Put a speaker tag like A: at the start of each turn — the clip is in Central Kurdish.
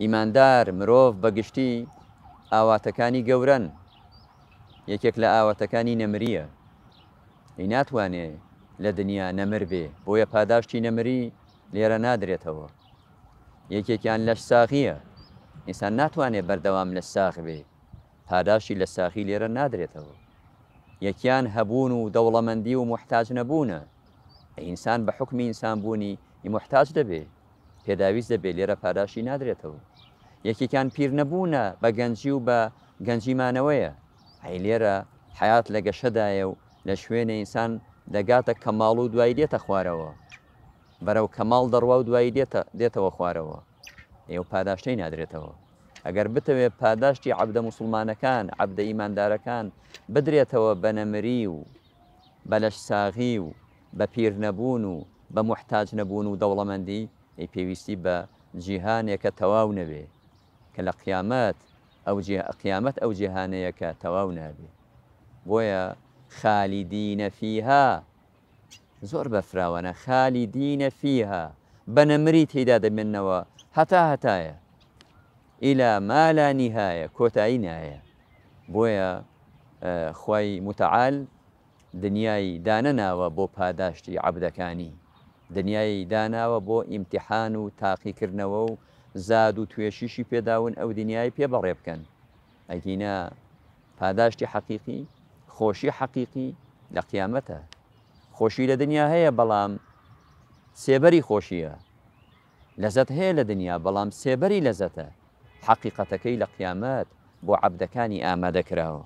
A: ئیماندار مرۆڤ بەگشتی ئاواتەکانی گەورن یەکێک لە ئاواتەکانی نەمریە ئی ناتوانێ لە دنیا نەمر بێ بۆیە پاداشتی نەمری لێرە نادرێتەوە یەکێکیان لەش ساغیە ئینسان ناتوانێت بەردەوام لە ساغ بێ پاداشی لە ساخی لێرە نادرێتەوە یەکیان هەبوون و دەوڵەمەندی و محتاج نەبوونە ئینسان بە حکمی ئینسان بوونی محتاج دەبێت پێداویست دەبێت لێرە پاداشی نادرێتەوە یەکێکان پیر نەبوونە بە گەنجی و بە گەنجیمانەوەیە ئەی لێرە حیات لە گەشەدایە و لە شوێنە ئینسان دەگاتە کەماڵ و دوای دێتە خوارەوە بەرەو کەماڵ دەڕوا و دوایی دێتەوە خوارەوە ئێوە پاداشتەی نادرێتەوە ئەگەر بتەوێت پاداشتی عبدە مسلمانەکان عبدە ئیماندارەکان بدرێتەوە بە نەمری و بەلەش ساغی و بە پیر نەبوون و بە محتاج نەبوون و دەوڵەمەندی ئەی پێویستی بە جیهانێکە تەواو نەبێ کە لە قیامەت ئەو قیامەت ئەو جیهانەیەکە تەواو نابێ بۆیە خالی دینەفیها زۆر بەفراوانە خالی دینەفیها بەنەمری تێدا دەمێنەوە هەتا هەتایە ئیلا مالانی هاە کۆتایی نایە بۆیە خی متعال دنیای دانەناوە بۆ پاداشتی عبدەکانی دنیای داناوە بۆ ئیمتحان و تاقیکردنەوە و زاد و توێشیشی پێداون ئەو دنیای پێ بەڕێ بکەن ئەگینە پاداشتی حەقیقی خۆشی حەقیقی لە قیامەتە خۆشی لە دنیا هەیە بەڵام سێبەری خۆشیە لەزت هەیە لە دنیا بەڵام سێبەری لەزەتە حەقیقەتەکەی لە قیامەت بۆ عەبدەکانی ئامادەکراوە.